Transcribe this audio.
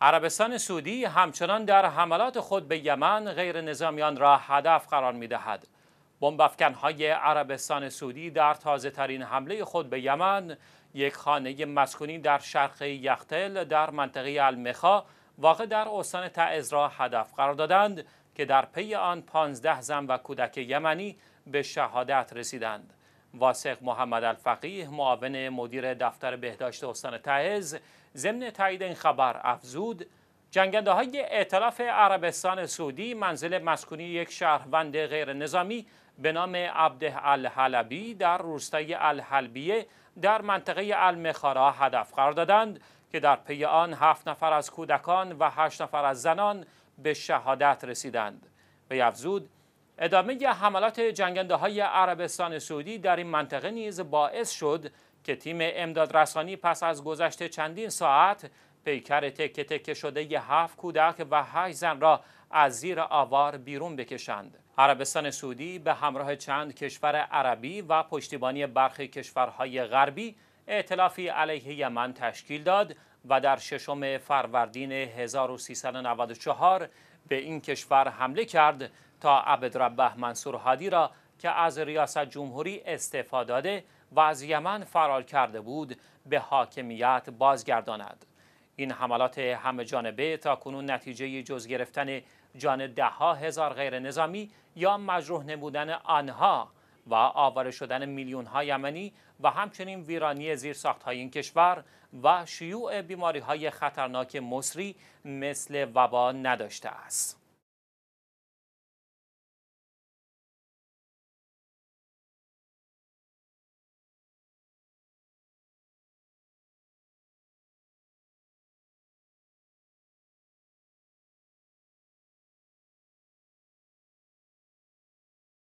عربستان سعودی همچنان در حملات خود به یمن غیر نظامیان را هدف قرار می دهد. های عربستان سعودی در تازه ترین حمله خود به یمن یک خانه مسکونی در شرق یختل در منطقه المخا واقع در استان تعز را هدف قرار دادند که در پی آن 15 زن و کودک یمنی به شهادت رسیدند. واسق محمد الفقیه معاون مدیر دفتر بهداشت استان تهز ضمن تایید این خبر افزود جنگنده های اعتلاف عربستان سعودی منزل مسکونی یک شهروند غیر نظامی به نام عبده الحلبی در روستای الحلبیه در منطقه المخارا هدف قرار دادند که در پی آن هفت نفر از کودکان و هشت نفر از زنان به شهادت رسیدند. به افزود ادامه حملات جنگنده های عربستان سعودی در این منطقه نیز باعث شد که تیم امدادرسانی پس از گذشت چندین ساعت پیکر تکه تکه شده ی هفت کودک و هشت زن را از زیر آوار بیرون بکشند. عربستان سعودی به همراه چند کشور عربی و پشتیبانی برخی کشورهای غربی اعتلافی علیه یمن تشکیل داد و در ششم فروردین 1394 به این کشور حمله کرد تا عبدربه منصور هادی را که از ریاست جمهوری استعفا داده و از یمن فرار کرده بود به حاکمیت بازگرداند این حملات همه جانبه تا کنون نتیجه جز گرفتن جان دهها هزار غیر نظامی یا مجروح نمودن آنها و آواره شدن میلیون ها یمنی و همچنین ویرانی ساخت های این کشور و شیوع بیماری های خطرناک مصری مثل وبا نداشته است.